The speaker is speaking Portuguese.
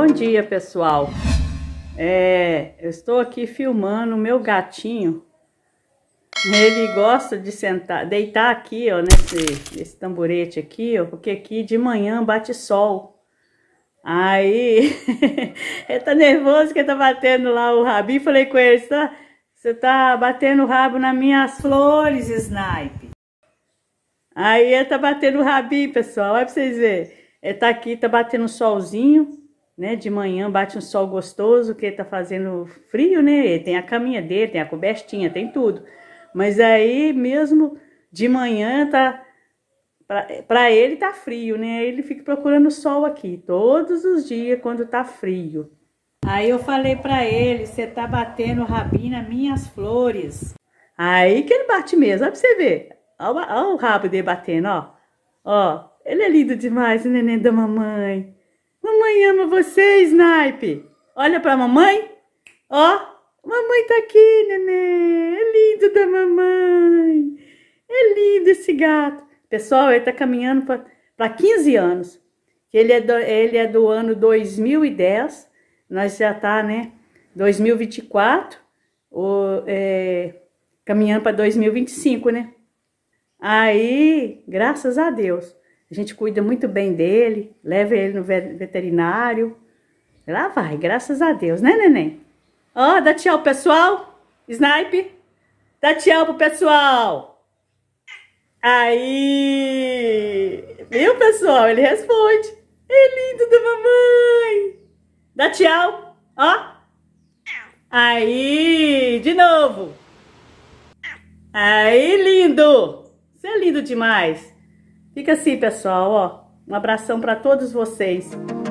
Bom dia, pessoal. É, eu estou aqui filmando o meu gatinho. Ele gosta de sentar, deitar aqui, ó, nesse, esse tamborete aqui, ó, porque aqui de manhã bate sol. Aí, ele tá nervoso que tá batendo lá o rabi. Falei com ele, você tá, você tá batendo o rabo nas minhas flores, Snipe. Aí ele tá batendo o rabi, pessoal, olha pra vocês verem. Ele tá aqui, tá batendo solzinho né? De manhã bate um sol gostoso, que tá fazendo frio, né? Tem a caminha dele, tem a cobertinha, tem tudo. Mas aí mesmo de manhã tá para ele tá frio, né? Ele fica procurando sol aqui todos os dias quando tá frio. Aí eu falei para ele, você tá batendo rabina minhas flores. Aí que ele bate mesmo, olha pra você ver. Olha, o rabo dele batendo, ó. Ó, ele é lindo demais, o neném da mamãe. Mamãe ama você, Snipe. Olha pra mamãe. Ó, mamãe tá aqui, neném. É lindo da mamãe. É lindo esse gato. Pessoal, ele tá caminhando para 15 anos. Ele é, do, ele é do ano 2010. Nós já tá, né? 2024. O, é, caminhando para 2025, né? Aí, graças a Deus. A gente cuida muito bem dele, leva ele no veterinário. Lá vai, graças a Deus, né, neném? Ó, oh, dá tchau, pessoal. Snipe, dá tchau pro pessoal. Aí, viu, pessoal? Ele responde. É lindo da mamãe. Dá tchau, ó. Aí, de novo. Aí, lindo. Você é lindo demais. Fica assim, pessoal, ó. Um abração para todos vocês.